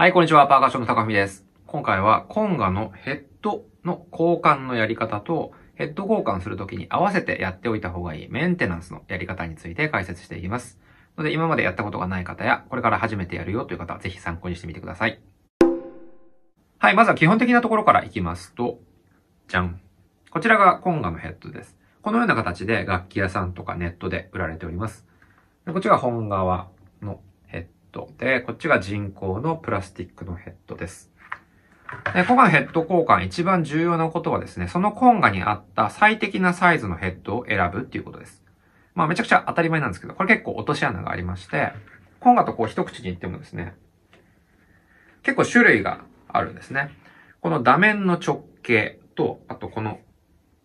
はい、こんにちは。パーカッションの高見です。今回は、コンガのヘッドの交換のやり方と、ヘッド交換するときに合わせてやっておいた方がいいメンテナンスのやり方について解説していきます。ので、今までやったことがない方や、これから初めてやるよという方は、ぜひ参考にしてみてください。はい、まずは基本的なところからいきますと、じゃん。こちらがコンガのヘッドです。このような形で楽器屋さんとかネットで売られております。こっちが本革のドで、こっちが人工のプラスティックのヘッドです。でここのヘッド交換一番重要なことはですね、そのコンガに合った最適なサイズのヘッドを選ぶっていうことです。まあめちゃくちゃ当たり前なんですけど、これ結構落とし穴がありまして、コンガとこう一口に言ってもですね、結構種類があるんですね。この座面の直径と、あとこの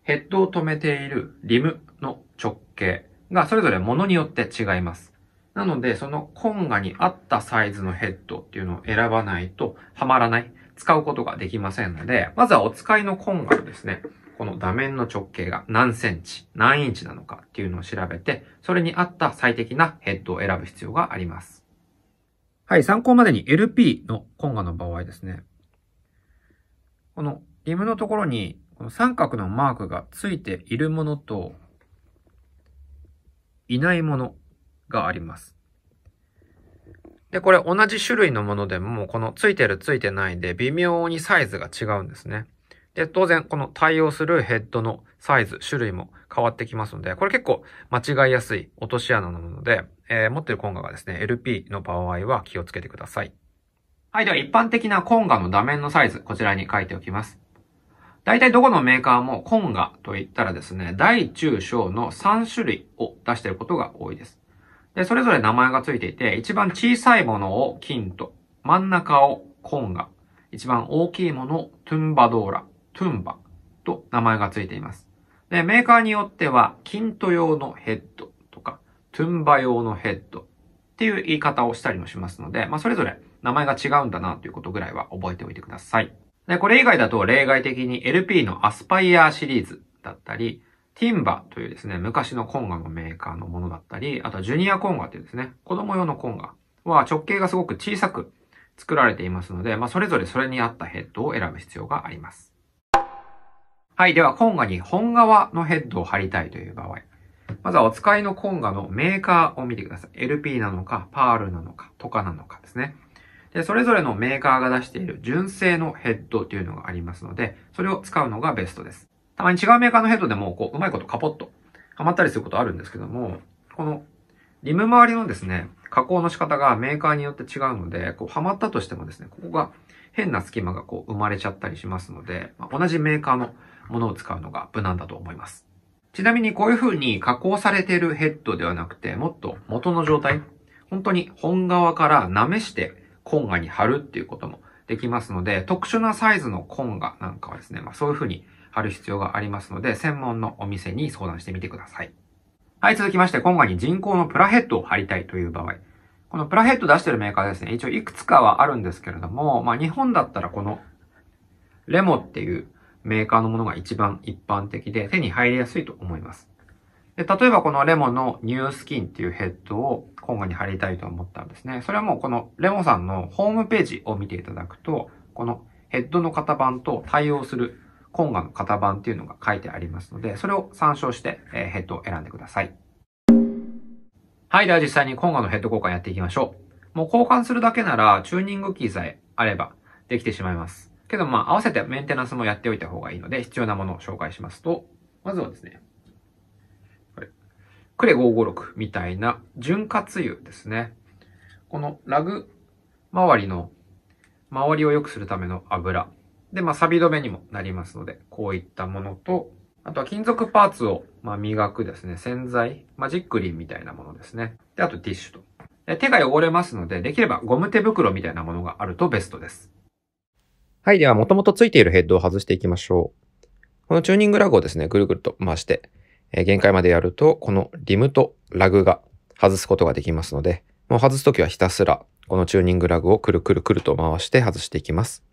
ヘッドを止めているリムの直径がそれぞれ物によって違います。なので、そのコンガに合ったサイズのヘッドっていうのを選ばないと、はまらない、使うことができませんので、まずはお使いのコンガのですね、この座面の直径が何センチ、何インチなのかっていうのを調べて、それに合った最適なヘッドを選ぶ必要があります。はい、参考までに LP のコンガの場合ですね。このリムのところに、この三角のマークがついているものと、いないものがあります。で、これ同じ種類のものでも、このついてるついてないで微妙にサイズが違うんですね。で、当然、この対応するヘッドのサイズ、種類も変わってきますので、これ結構間違いやすい落とし穴なので、えー、持ってるコンガがですね、LP の場合は気をつけてください。はい、では一般的なコンガの画面のサイズ、こちらに書いておきます。大体どこのメーカーもコンガといったらですね、大中小の3種類を出していることが多いです。で、それぞれ名前がついていて、一番小さいものを金と、真ん中をコンガ、一番大きいものをトゥンバドーラ、トゥンバと名前がついています。で、メーカーによっては、キント用のヘッドとか、トゥンバ用のヘッドっていう言い方をしたりもしますので、まあ、それぞれ名前が違うんだなということぐらいは覚えておいてください。で、これ以外だと例外的に LP のアスパイアシリーズだったり、ティンバというですね、昔のコンガのメーカーのものだったり、あとはジュニアコンガというですね、子供用のコンガは直径がすごく小さく作られていますので、まあ、それぞれそれに合ったヘッドを選ぶ必要があります。はい。では、コンガに本革のヘッドを貼りたいという場合。まずはお使いのコンガのメーカーを見てください。LP なのか、パールなのか、とかなのかですね。で、それぞれのメーカーが出している純正のヘッドというのがありますので、それを使うのがベストです。たまに違うメーカーのヘッドでも、こう、うまいことカポッとはまったりすることあるんですけども、この、リム周りのですね、加工の仕方がメーカーによって違うので、こう、はまったとしてもですね、ここが変な隙間がこう、生まれちゃったりしますので、まあ、同じメーカーのものを使うのが無難だと思います。ちなみにこういう風に加工されているヘッドではなくて、もっと元の状態、本当に本側から舐めしてコンガに貼るっていうこともできますので、特殊なサイズのコンガなんかはですね、まあそういう風に貼る必要がありますので、専門のお店に相談してみてください。はい、続きまして、今回に人工のプラヘッドを貼りたいという場合。このプラヘッド出してるメーカーですね、一応いくつかはあるんですけれども、まあ日本だったらこのレモっていうメーカーのものが一番一般的で手に入りやすいと思います。で例えばこのレモのニュースキンっていうヘッドを今後に貼りたいと思ったんですね。それはもうこのレモさんのホームページを見ていただくと、このヘッドの型番と対応するコンガの型番っていうのが書いてありますので、それを参照して、えヘッドを選んでください。はい、では実際にコンガのヘッド交換やっていきましょう。もう交換するだけなら、チューニングキーさえあればできてしまいます。けど、まあ、合わせてメンテナンスもやっておいた方がいいので、必要なものを紹介しますと、まずはですね、これ、クレ556みたいな潤滑油ですね。このラグ周りの、周りを良くするための油で、まあ、錆止めにもなりますので、こういったものと、あとは金属パーツを、ま磨くですね、洗剤、マジックリンみたいなものですね。で、あとティッシュと。で手が汚れますので、できればゴム手袋みたいなものがあるとベストです。はい、では、もともとついているヘッドを外していきましょう。このチューニングラグをですね、ぐるぐると回して、え限界までやると、このリムとラグが外すことができますので、もう外すときはひたすら、このチューニングラグをくるくるくると回して外していきます。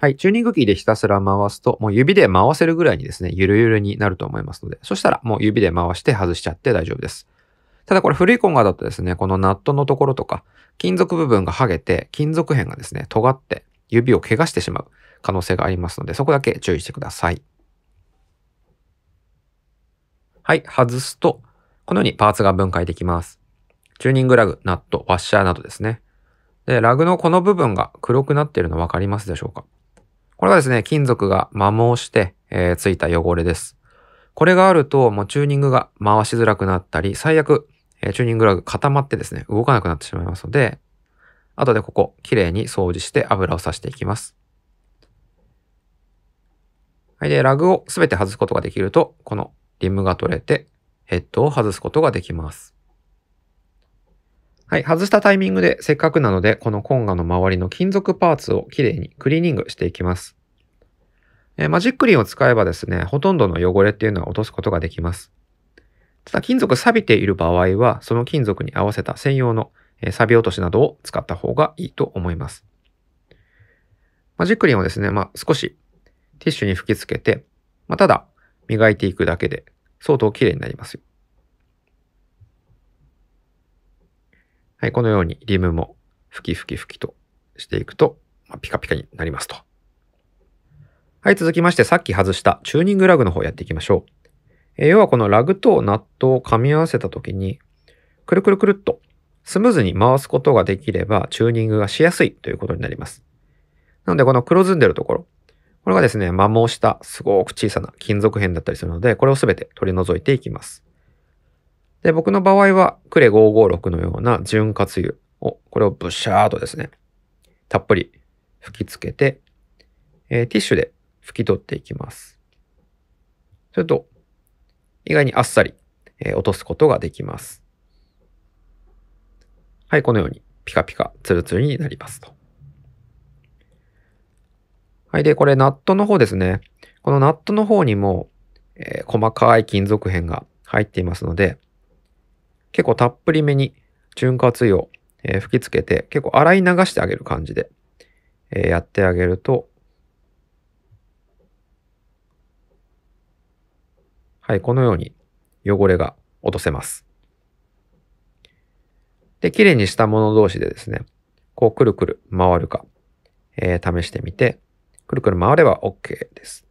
はい、チューニングキーでひたすら回すと、もう指で回せるぐらいにですね、ゆるゆるになると思いますので、そしたらもう指で回して外しちゃって大丈夫です。ただこれ古いコンガだとですね、このナットのところとか、金属部分が剥げて、金属片がですね、尖って指を怪我してしまう可能性がありますので、そこだけ注意してください。はい、外すと、このようにパーツが分解できます。チューニングラグ、ナット、ワッシャーなどですね。で、ラグのこの部分が黒くなっているの分かりますでしょうかこれがですね、金属が摩耗して、えー、ついた汚れです。これがあると、もうチューニングが回しづらくなったり、最悪、えー、チューニングラグ固まってですね、動かなくなってしまいますので、後でここ、綺麗に掃除して油をさしていきます。はい、で、ラグをすべて外すことができると、このリムが取れて、ヘッドを外すことができます。はい、外したタイミングでせっかくなので、このコンガの周りの金属パーツをきれいにクリーニングしていきます。えー、マジックリンを使えばですね、ほとんどの汚れっていうのは落とすことができます。ただ金属錆びている場合は、その金属に合わせた専用の錆び落としなどを使った方がいいと思います。マジックリンをですね、まあ、少しティッシュに吹き付けて、まあ、ただ磨いていくだけで相当きれいになりますよ。はい、このようにリムも吹き吹き吹きとしていくと、まあ、ピカピカになりますと。はい、続きましてさっき外したチューニングラグの方やっていきましょう。えー、要はこのラグとナットを噛み合わせた時に、くるくるくるっとスムーズに回すことができればチューニングがしやすいということになります。なのでこの黒ずんでるところ、これがですね、摩耗したすごく小さな金属片だったりするので、これをすべて取り除いていきます。で、僕の場合は、クレ556のような潤滑油を、これをブシャーとですね、たっぷり吹きつけて、えー、ティッシュで拭き取っていきます。すると、意外にあっさり、えー、落とすことができます。はい、このようにピカピカツルツルになりますと。はい、で、これナットの方ですね。このナットの方にも、えー、細かい金属片が入っていますので、結構たっぷりめに潤滑油を、えー、吹きつけて結構洗い流してあげる感じで、えー、やってあげるとはい、このように汚れが落とせます。で、綺麗にしたもの同士でですね、こうくるくる回るか、えー、試してみて、くるくる回れば OK です。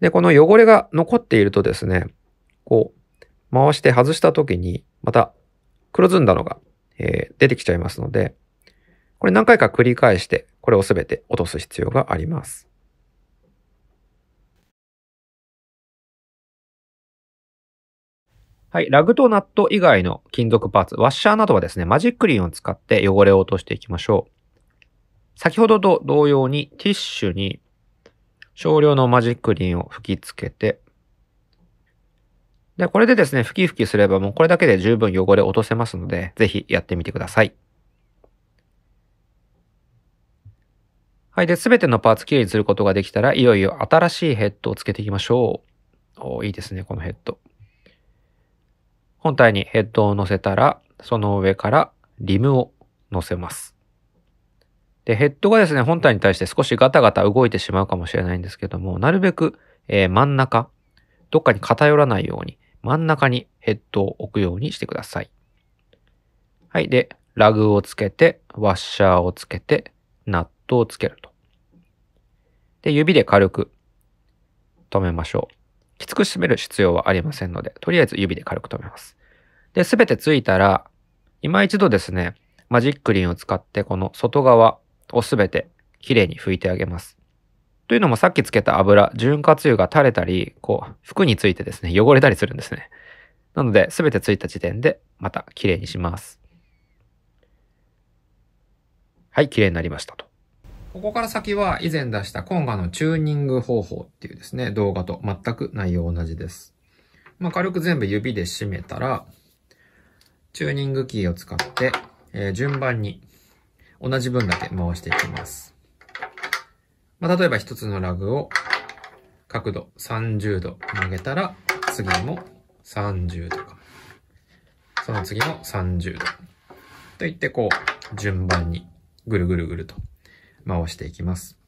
で、この汚れが残っているとですね、こう、回して外した時に、また黒ずんだのが、えー、出てきちゃいますので、これ何回か繰り返して、これをすべて落とす必要があります。はい。ラグとナット以外の金属パーツ、ワッシャーなどはですね、マジックリンを使って汚れを落としていきましょう。先ほどと同様にティッシュに少量のマジックリンを吹き付けて、で、これでですね、ふきふきすればもうこれだけで十分汚れ落とせますので、ぜひやってみてください。はい。で、すべてのパーツきれいにすることができたら、いよいよ新しいヘッドをつけていきましょう。おいいですね、このヘッド。本体にヘッドを乗せたら、その上からリムを乗せます。で、ヘッドがですね、本体に対して少しガタガタ動いてしまうかもしれないんですけども、なるべく、えー、真ん中、どっかに偏らないように、真ん中にヘッドを置くようにしてください。はい。で、ラグをつけて、ワッシャーをつけて、ナットをつけると。で、指で軽く止めましょう。きつく締める必要はありませんので、とりあえず指で軽く止めます。で、すべてついたら、今一度ですね、マジックリンを使ってこの外側をすべてきれいに拭いてあげます。というのもさっきつけた油、潤滑油が垂れたり、こう、服についてですね、汚れたりするんですね。なので、全てついた時点で、また綺麗にします。はい、綺麗になりましたと。ここから先は以前出したコンガのチューニング方法っていうですね、動画と全く内容同じです。まあ、軽く全部指で締めたら、チューニングキーを使って、えー、順番に同じ分だけ回していきます。まあ、例えば一つのラグを角度30度曲げたら、次も30度か。その次も30度。といって、こう、順番にぐるぐるぐると回していきます。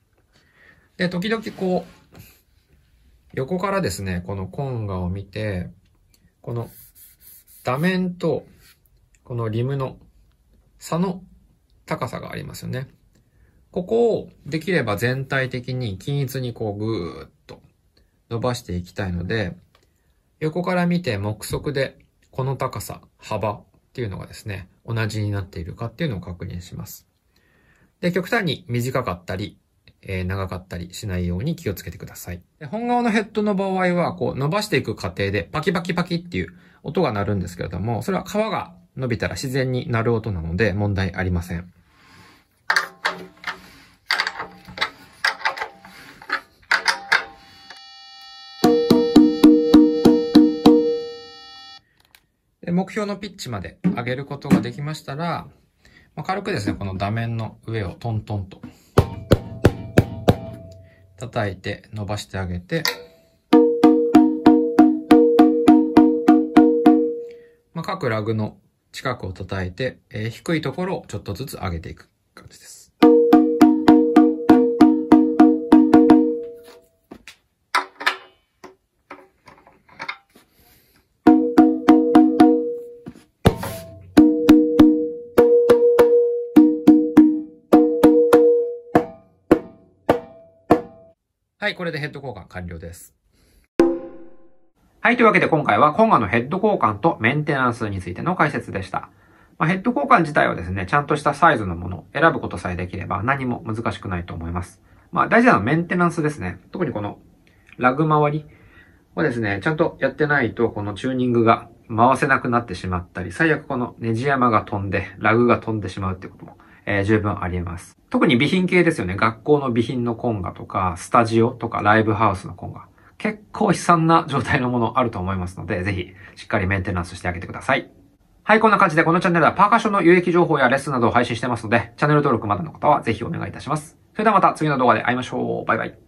で、時々こう、横からですね、このコンガを見て、この座面とこのリムの差の高さがありますよね。ここをできれば全体的に均一にこうぐーっと伸ばしていきたいので、横から見て目測でこの高さ、幅っていうのがですね、同じになっているかっていうのを確認します。で、極端に短かったり、えー、長かったりしないように気をつけてください。で本顔のヘッドの場合は、こう伸ばしていく過程でパキパキパキっていう音が鳴るんですけれども、それは皮が伸びたら自然になる音なので問題ありません。で、目標のピッチまで上げることができましたら、まあ、軽くですね、この画面の上をトントンと叩いて伸ばしてあげて、まあ、各ラグの近くを叩いて、えー、低いところをちょっとずつ上げていく感じです。はい、これでヘッド交換完了です。はい、というわけで今回はコンガのヘッド交換とメンテナンスについての解説でした。まあ、ヘッド交換自体はですね、ちゃんとしたサイズのものを選ぶことさえできれば何も難しくないと思います。まあ、大事なのはメンテナンスですね。特にこのラグ周りはですね、ちゃんとやってないとこのチューニングが回せなくなってしまったり、最悪このネジ山が飛んで、ラグが飛んでしまうってこともえー、十分あり得ます。特に備品系ですよね。学校の備品のコンガとか、スタジオとかライブハウスのコンガ。結構悲惨な状態のものあると思いますので、ぜひしっかりメンテナンスしてあげてください。はい、こんな感じでこのチャンネルではパーカッションの有益情報やレッスンなどを配信してますので、チャンネル登録まだの方はぜひお願いいたします。それではまた次の動画で会いましょう。バイバイ。